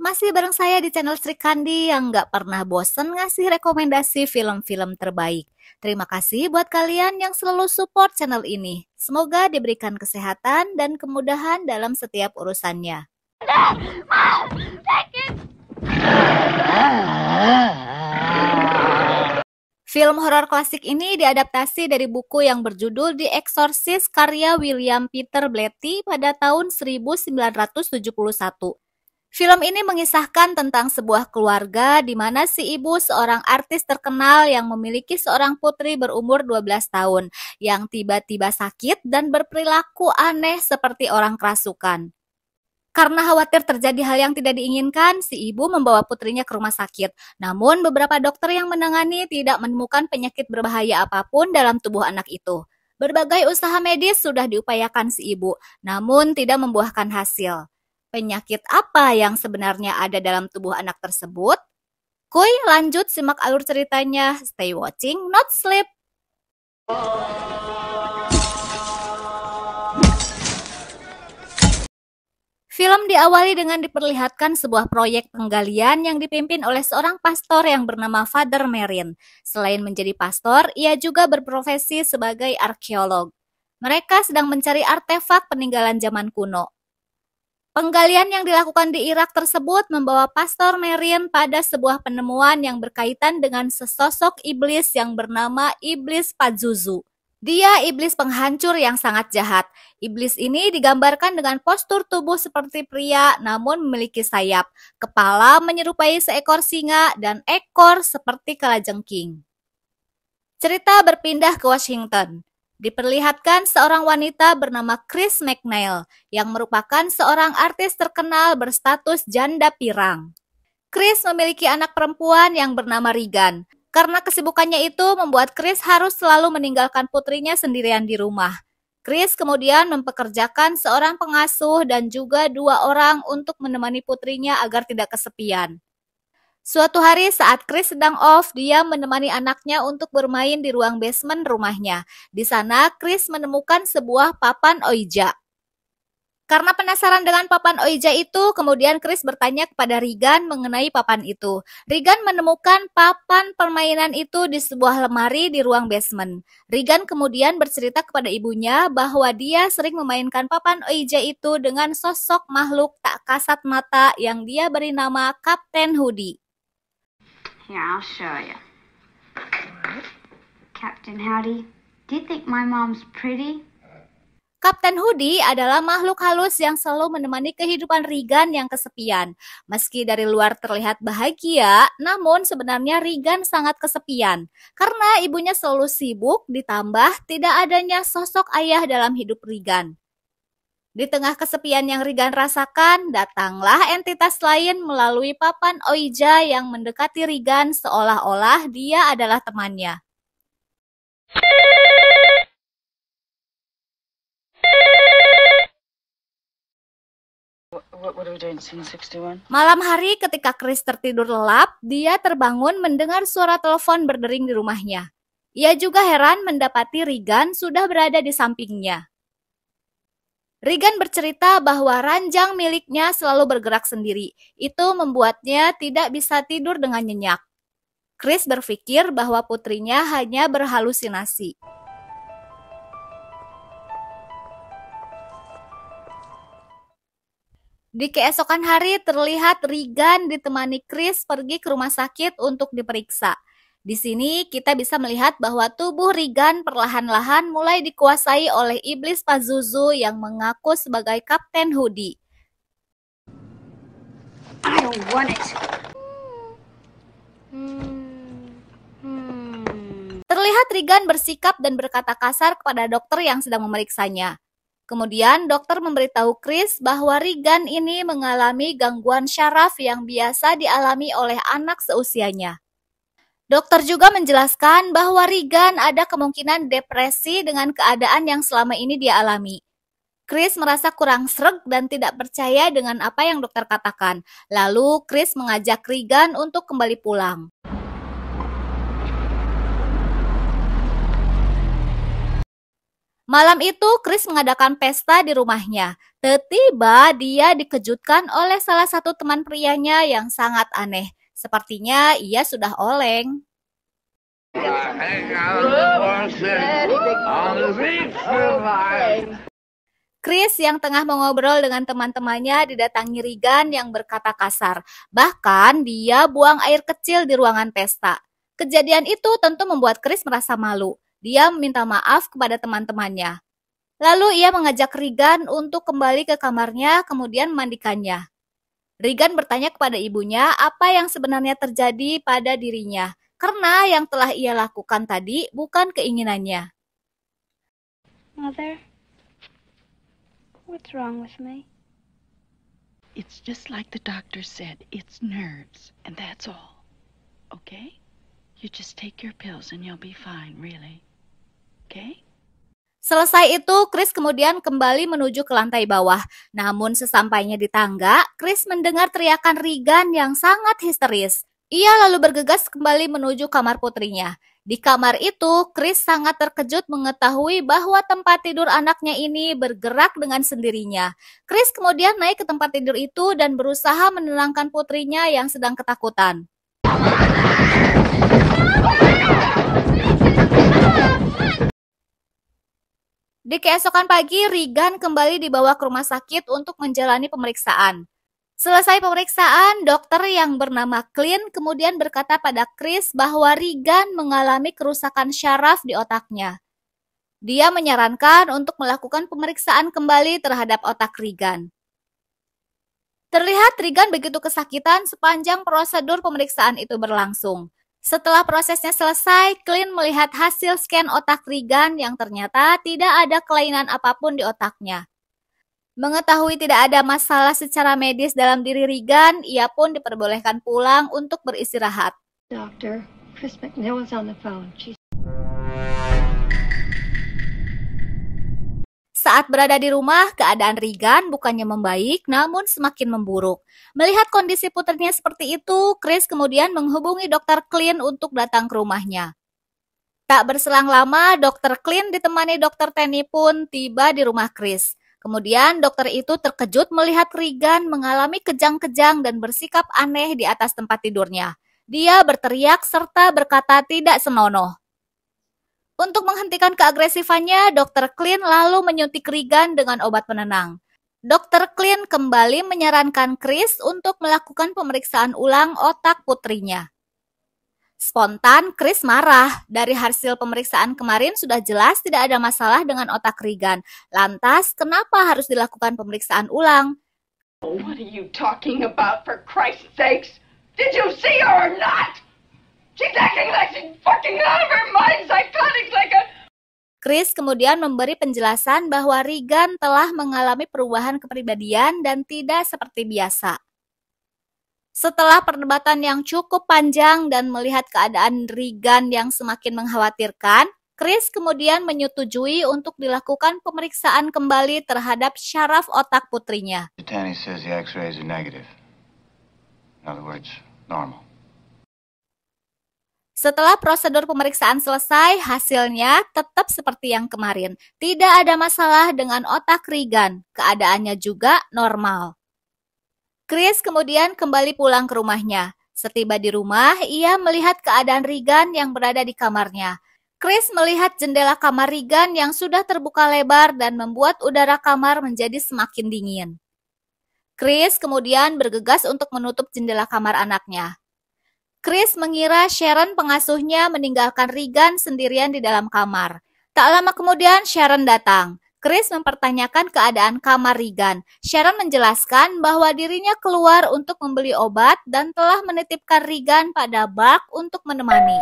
Masih bareng saya di channel Sri Kandi yang nggak pernah bosen ngasih rekomendasi film-film terbaik. Terima kasih buat kalian yang selalu support channel ini. Semoga diberikan kesehatan dan kemudahan dalam setiap urusannya. Film horor klasik ini diadaptasi dari buku yang berjudul The Exorcist karya William Peter Blatty pada tahun 1971. Film ini mengisahkan tentang sebuah keluarga di mana si ibu seorang artis terkenal yang memiliki seorang putri berumur 12 tahun yang tiba-tiba sakit dan berperilaku aneh seperti orang kerasukan. Karena khawatir terjadi hal yang tidak diinginkan, si ibu membawa putrinya ke rumah sakit. Namun beberapa dokter yang menangani tidak menemukan penyakit berbahaya apapun dalam tubuh anak itu. Berbagai usaha medis sudah diupayakan si ibu, namun tidak membuahkan hasil. Penyakit apa yang sebenarnya ada dalam tubuh anak tersebut? Kuy, lanjut simak alur ceritanya. Stay watching, not sleep. Oh. Film diawali dengan diperlihatkan sebuah proyek penggalian yang dipimpin oleh seorang pastor yang bernama Father Merin. Selain menjadi pastor, ia juga berprofesi sebagai arkeolog. Mereka sedang mencari artefak peninggalan zaman kuno. Penggalian yang dilakukan di Irak tersebut membawa Pastor Merin pada sebuah penemuan yang berkaitan dengan sesosok iblis yang bernama Iblis Pazuzu. Dia iblis penghancur yang sangat jahat. Iblis ini digambarkan dengan postur tubuh seperti pria namun memiliki sayap. Kepala menyerupai seekor singa dan ekor seperti kalajengking. Cerita berpindah ke Washington. Diperlihatkan seorang wanita bernama Chris McNeil yang merupakan seorang artis terkenal berstatus janda pirang. Chris memiliki anak perempuan yang bernama Regan. Karena kesibukannya itu membuat Chris harus selalu meninggalkan putrinya sendirian di rumah. Chris kemudian mempekerjakan seorang pengasuh dan juga dua orang untuk menemani putrinya agar tidak kesepian. Suatu hari saat Chris sedang off, dia menemani anaknya untuk bermain di ruang basement rumahnya. Di sana, Chris menemukan sebuah papan oija. Karena penasaran dengan papan Oija itu, kemudian Chris bertanya kepada Regan mengenai papan itu. Regan menemukan papan permainan itu di sebuah lemari di ruang basement. Regan kemudian bercerita kepada ibunya bahwa dia sering memainkan papan Oija itu dengan sosok makhluk tak kasat mata yang dia beri nama Kapten Hoodie. Yeah, I'll show you. Ya. Captain Howdy, do you think my mom's pretty? Kapten Hudi adalah makhluk halus yang selalu menemani kehidupan Rigan yang kesepian. Meski dari luar terlihat bahagia, namun sebenarnya Rigan sangat kesepian. Karena ibunya selalu sibuk, ditambah tidak adanya sosok ayah dalam hidup Rigan. Di tengah kesepian yang Rigan rasakan, datanglah entitas lain melalui papan Oija yang mendekati Rigan seolah-olah dia adalah temannya. Malam hari ketika Chris tertidur lelap, dia terbangun mendengar suara telepon berdering di rumahnya. Ia juga heran mendapati Regan sudah berada di sampingnya. Regan bercerita bahwa ranjang miliknya selalu bergerak sendiri. Itu membuatnya tidak bisa tidur dengan nyenyak. Chris berpikir bahwa putrinya hanya berhalusinasi. Di keesokan hari terlihat Regan ditemani Chris pergi ke rumah sakit untuk diperiksa. Di sini kita bisa melihat bahwa tubuh Regan perlahan-lahan mulai dikuasai oleh iblis Pazuzu yang mengaku sebagai Kapten Hoodie. Terlihat Regan bersikap dan berkata kasar kepada dokter yang sedang memeriksanya. Kemudian dokter memberitahu Chris bahwa Regan ini mengalami gangguan syaraf yang biasa dialami oleh anak seusianya. Dokter juga menjelaskan bahwa Regan ada kemungkinan depresi dengan keadaan yang selama ini dia alami. Chris merasa kurang sreg dan tidak percaya dengan apa yang dokter katakan. Lalu Chris mengajak Regan untuk kembali pulang. Malam itu, Chris mengadakan pesta di rumahnya. Tiba-tiba dia dikejutkan oleh salah satu teman prianya yang sangat aneh. Sepertinya ia sudah oleng. Chris yang tengah mengobrol dengan teman-temannya didatangi Rigan yang berkata kasar. Bahkan dia buang air kecil di ruangan pesta. Kejadian itu tentu membuat Chris merasa malu. Dia minta maaf kepada teman-temannya. Lalu ia mengajak Regan untuk kembali ke kamarnya, kemudian mandikannya. Regan bertanya kepada ibunya apa yang sebenarnya terjadi pada dirinya, karena yang telah ia lakukan tadi bukan keinginannya. Mother, what's wrong with me? It's just like the doctor said, it's nerves, and that's all. Okay? You just take your pills and you'll be fine, really. Okay. Selesai itu, Chris kemudian kembali menuju ke lantai bawah. Namun sesampainya di tangga, Chris mendengar teriakan Regan yang sangat histeris. Ia lalu bergegas kembali menuju kamar putrinya. Di kamar itu, Chris sangat terkejut mengetahui bahwa tempat tidur anaknya ini bergerak dengan sendirinya. Chris kemudian naik ke tempat tidur itu dan berusaha menenangkan putrinya yang sedang ketakutan. Di keesokan pagi, Rigan kembali dibawa ke rumah sakit untuk menjalani pemeriksaan. Selesai pemeriksaan, dokter yang bernama Clint kemudian berkata pada Chris bahwa Rigan mengalami kerusakan syaraf di otaknya. Dia menyarankan untuk melakukan pemeriksaan kembali terhadap otak Rigan. Terlihat Rigan begitu kesakitan sepanjang prosedur pemeriksaan itu berlangsung. Setelah prosesnya selesai, Clint melihat hasil scan otak Regan yang ternyata tidak ada kelainan apapun di otaknya. Mengetahui tidak ada masalah secara medis dalam diri Regan, ia pun diperbolehkan pulang untuk beristirahat. Doctor, Chris McNeil on the phone. She's... Saat berada di rumah, keadaan Rigan bukannya membaik, namun semakin memburuk. Melihat kondisi putrinya seperti itu, Chris kemudian menghubungi dokter Clean untuk datang ke rumahnya. Tak berselang lama, dokter Clean ditemani dokter Tenny pun tiba di rumah Chris. Kemudian dokter itu terkejut melihat Rigan mengalami kejang-kejang dan bersikap aneh di atas tempat tidurnya. Dia berteriak serta berkata tidak senonoh. Untuk menghentikan keagresifannya, Dr. Clean lalu menyuntik Regan dengan obat penenang. Dr. Clean kembali menyarankan Chris untuk melakukan pemeriksaan ulang otak putrinya. Spontan, Chris marah. Dari hasil pemeriksaan kemarin sudah jelas tidak ada masalah dengan otak Regan. Lantas, kenapa harus dilakukan pemeriksaan ulang? What are you talking about for Christ's sakes? Did you see her or not? She's acting like she's fucking out of her mind, psychotic like a Chris kemudian memberi penjelasan bahwa Regan telah mengalami perubahan kepribadian dan tidak seperti biasa. Setelah perdebatan yang cukup panjang dan melihat keadaan Regan yang semakin mengkhawatirkan, Chris kemudian menyetujui untuk dilakukan pemeriksaan kembali terhadap syaraf otak putrinya. says the x-rays are negative. In other words, normal. Setelah prosedur pemeriksaan selesai, hasilnya tetap seperti yang kemarin. Tidak ada masalah dengan otak Regan, keadaannya juga normal. Chris kemudian kembali pulang ke rumahnya. Setiba di rumah, ia melihat keadaan Regan yang berada di kamarnya. Chris melihat jendela kamar Regan yang sudah terbuka lebar dan membuat udara kamar menjadi semakin dingin. Chris kemudian bergegas untuk menutup jendela kamar anaknya. Chris mengira Sharon pengasuhnya meninggalkan Regan sendirian di dalam kamar. Tak lama kemudian Sharon datang. Chris mempertanyakan keadaan kamar Regan. Sharon menjelaskan bahwa dirinya keluar untuk membeli obat dan telah menitipkan Regan pada Buck untuk menemani.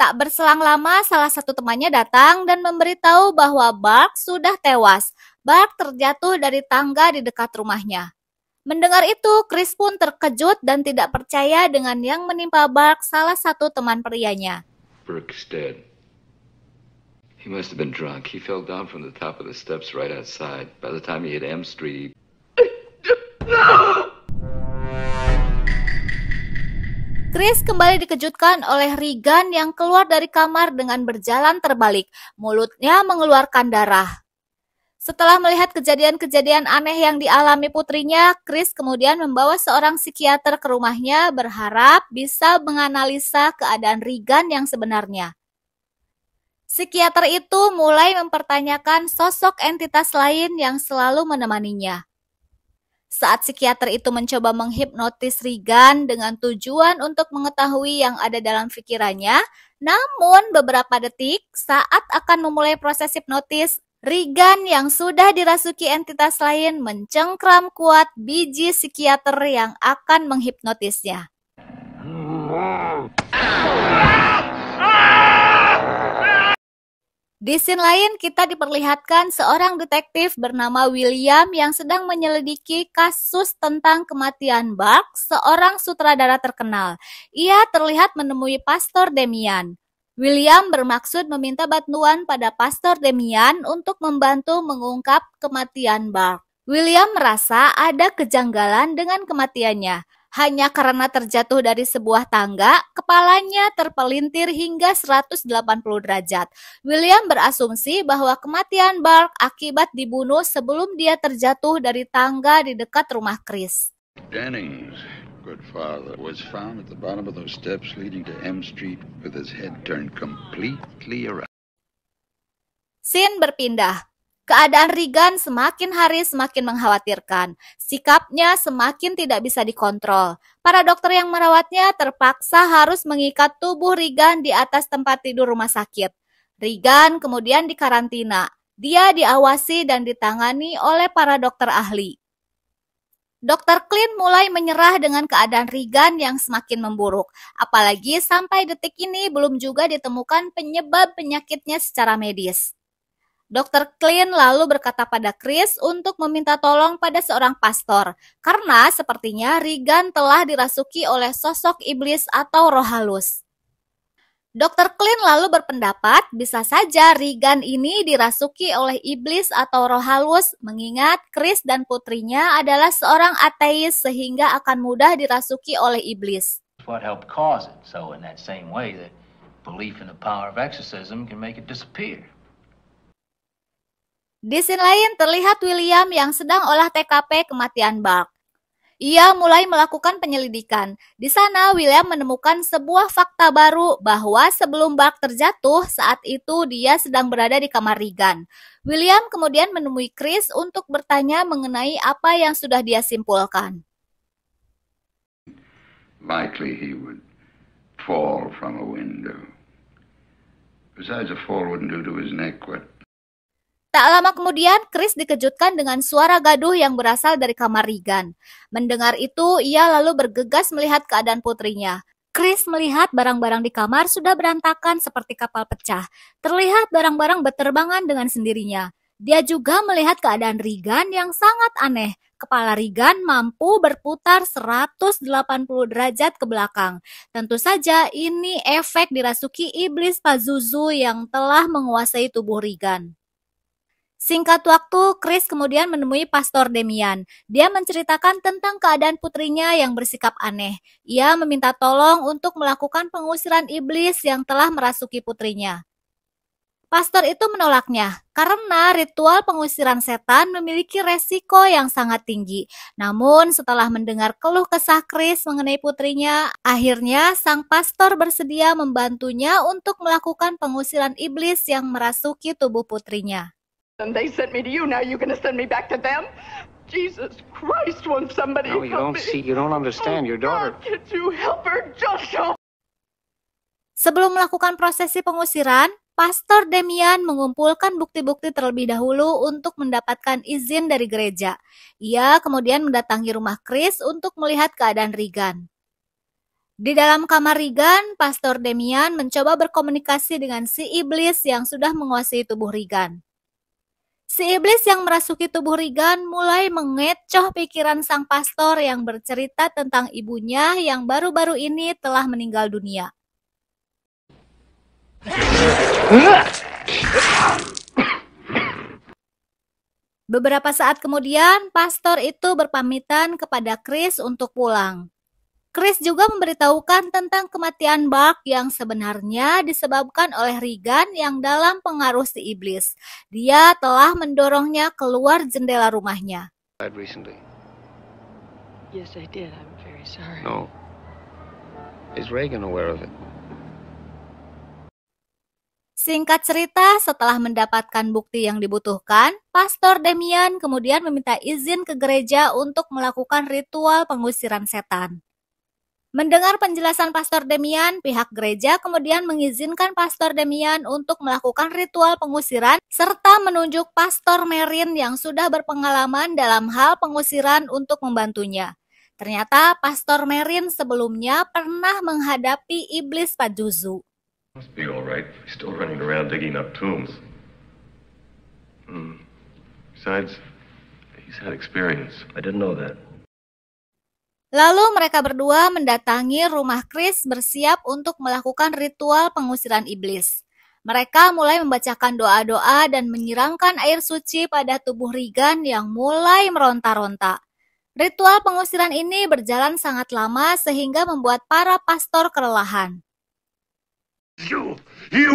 Tak berselang lama, salah satu temannya datang dan memberitahu bahwa Buck sudah tewas. Buck terjatuh dari tangga di dekat rumahnya. Mendengar itu, Chris pun terkejut dan tidak percaya dengan yang menimpa Bark, salah satu teman prianya. Burke's He must have been drunk. He fell down from the top of the steps right outside. By the time he hit M Street, Chris kembali dikejutkan oleh Regan yang keluar dari kamar dengan berjalan terbalik. Mulutnya mengeluarkan darah. Setelah melihat kejadian-kejadian aneh yang dialami putrinya, Chris kemudian membawa seorang psikiater ke rumahnya berharap bisa menganalisa keadaan Regan yang sebenarnya. Psikiater itu mulai mempertanyakan sosok entitas lain yang selalu menemaninya. Saat psikiater itu mencoba menghipnotis Regan dengan tujuan untuk mengetahui yang ada dalam pikirannya, namun beberapa detik saat akan memulai proses hipnotis, Rigan yang sudah dirasuki entitas lain mencengkram kuat biji psikiater yang akan menghipnotisnya. Di scene lain kita diperlihatkan seorang detektif bernama William yang sedang menyelidiki kasus tentang kematian Buck, seorang sutradara terkenal. Ia terlihat menemui Pastor Demian. William bermaksud meminta bantuan pada Pastor Demian untuk membantu mengungkap kematian Bart. William merasa ada kejanggalan dengan kematiannya. Hanya karena terjatuh dari sebuah tangga, kepalanya terpelintir hingga 180 derajat. William berasumsi bahwa kematian Bark akibat dibunuh sebelum dia terjatuh dari tangga di dekat rumah Chris. Dennings, good father was found at the bottom of those steps leading to M Street with his head turned completely around. Sin berpindah. Keadaan Regan semakin hari semakin mengkhawatirkan. Sikapnya semakin tidak bisa dikontrol. Para dokter yang merawatnya terpaksa harus mengikat tubuh Regan di atas tempat tidur rumah sakit. Regan kemudian dikarantina. Dia diawasi dan ditangani oleh para dokter ahli. Dr. Klein mulai menyerah dengan keadaan Regan yang semakin memburuk. Apalagi sampai detik ini belum juga ditemukan penyebab penyakitnya secara medis. Dr. Klein lalu berkata pada Chris untuk meminta tolong pada seorang pastor, karena sepertinya Regan telah dirasuki oleh sosok iblis atau roh halus. Dr. Klein lalu berpendapat bisa saja Rigan ini dirasuki oleh iblis atau roh halus mengingat Chris dan putrinya adalah seorang ateis sehingga akan mudah dirasuki oleh iblis. Di sini lain terlihat William yang sedang olah TKP kematian Buck. Ia mulai melakukan penyelidikan. Di sana, William menemukan sebuah fakta baru bahwa sebelum Bark terjatuh, saat itu dia sedang berada di kamar Regan. William kemudian menemui Chris untuk bertanya mengenai apa yang sudah dia simpulkan. Likely he would fall from a window. Besides, a fall wouldn't do to his neck what Tak lama kemudian, Chris dikejutkan dengan suara gaduh yang berasal dari kamar Regan. Mendengar itu, ia lalu bergegas melihat keadaan putrinya. Chris melihat barang-barang di kamar sudah berantakan seperti kapal pecah. Terlihat barang-barang berterbangan dengan sendirinya. Dia juga melihat keadaan Regan yang sangat aneh. Kepala Regan mampu berputar 180 derajat ke belakang. Tentu saja ini efek dirasuki iblis Pazuzu yang telah menguasai tubuh Regan. Singkat waktu, Chris kemudian menemui Pastor Demian. Dia menceritakan tentang keadaan putrinya yang bersikap aneh. Ia meminta tolong untuk melakukan pengusiran iblis yang telah merasuki putrinya. Pastor itu menolaknya karena ritual pengusiran setan memiliki resiko yang sangat tinggi. Namun setelah mendengar keluh kesah Chris mengenai putrinya, akhirnya sang pastor bersedia membantunya untuk melakukan pengusiran iblis yang merasuki tubuh putrinya. And they sent me to you. Now you're going send me back to them? Jesus Christ, won't somebody no, you don't me? see, you don't understand oh, your daughter. God, can't you help her, Joshua? Sebelum melakukan prosesi pengusiran, Pastor Demian mengumpulkan bukti-bukti terlebih dahulu untuk mendapatkan izin dari gereja. Ia kemudian mendatangi rumah Chris untuk melihat keadaan Rigan. Di dalam kamar Rigan, Pastor Demian mencoba berkomunikasi dengan si iblis yang sudah menguasai tubuh Rigan. Si iblis yang merasuki tubuh Rigan mulai mengecoh pikiran sang pastor yang bercerita tentang ibunya yang baru-baru ini telah meninggal dunia. Beberapa saat kemudian, pastor itu berpamitan kepada Chris untuk pulang. Chris juga memberitahukan tentang kematian Buck yang sebenarnya disebabkan oleh Regan yang dalam pengaruh si iblis. Dia telah mendorongnya keluar jendela rumahnya. Singkat cerita, setelah mendapatkan bukti yang dibutuhkan, Pastor Demian kemudian meminta izin ke gereja untuk melakukan ritual pengusiran setan. Mendengar penjelasan Pastor Demian, pihak gereja kemudian mengizinkan Pastor Demian untuk melakukan ritual pengusiran serta menunjuk Pastor Merin yang sudah berpengalaman dalam hal pengusiran untuk membantunya. Ternyata Pastor Merin sebelumnya pernah menghadapi iblis Pajuzu. Hmm. Besides, he's had experience. I didn't know that. Lalu mereka berdua mendatangi rumah Chris bersiap untuk melakukan ritual pengusiran iblis. Mereka mulai membacakan doa-doa dan menyirangkan air suci pada tubuh Rigan yang mulai meronta-ronta. Ritual pengusiran ini berjalan sangat lama sehingga membuat para pastor kelelahan. You, you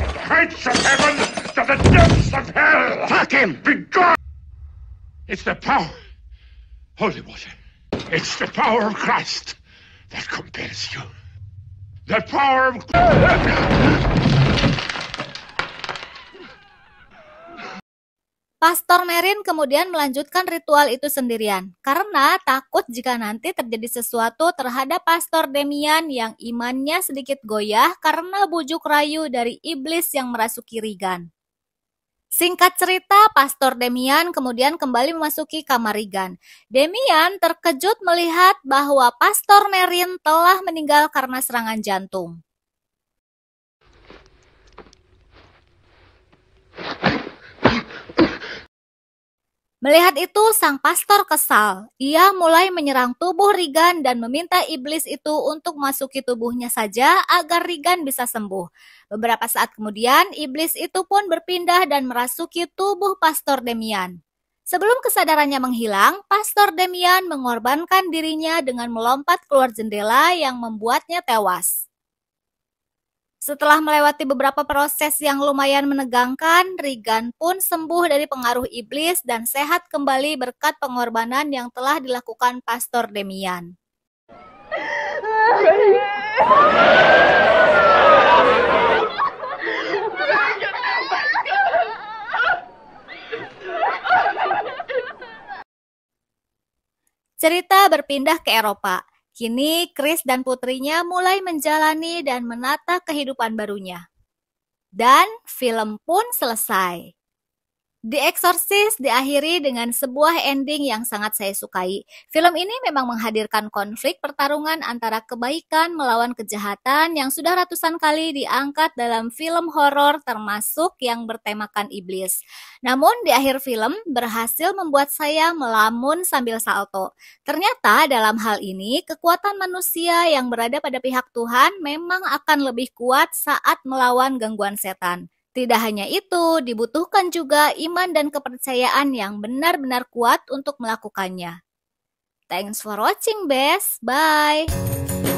the heights heaven to the depths of hell! Fuck him! gone. It's the power! Holy water! It's the power of Christ that compels you. The power of Pastor Merin kemudian melanjutkan ritual itu sendirian karena takut jika nanti terjadi sesuatu terhadap Pastor Demian yang imannya sedikit goyah karena bujuk rayu dari iblis yang merasuki Rigan. Singkat cerita, Pastor Demian kemudian kembali memasuki kamar Regan. Demian terkejut melihat bahwa Pastor Merin telah meninggal karena serangan jantung. Melihat itu, sang pastor kesal. Ia mulai menyerang tubuh Rigan dan meminta iblis itu untuk masuki tubuhnya saja agar Rigan bisa sembuh. Beberapa saat kemudian, iblis itu pun berpindah dan merasuki tubuh pastor Demian. Sebelum kesadarannya menghilang, pastor Demian mengorbankan dirinya dengan melompat keluar jendela yang membuatnya tewas. Setelah melewati beberapa proses yang lumayan menegangkan, Rigan pun sembuh dari pengaruh iblis dan sehat kembali berkat pengorbanan yang telah dilakukan Pastor Demian. Cerita berpindah ke Eropa. Kini Chris dan putrinya mulai menjalani dan menata kehidupan barunya. Dan film pun selesai. The Exorcist diakhiri dengan sebuah ending yang sangat saya sukai. Film ini memang menghadirkan konflik pertarungan antara kebaikan melawan kejahatan yang sudah ratusan kali diangkat dalam film horor termasuk yang bertemakan iblis. Namun di akhir film berhasil membuat saya melamun sambil salto. Ternyata dalam hal ini kekuatan manusia yang berada pada pihak Tuhan memang akan lebih kuat saat melawan gangguan setan. Tidak hanya itu, dibutuhkan juga iman dan kepercayaan yang benar-benar kuat untuk melakukannya. Thanks for watching, best. Bye.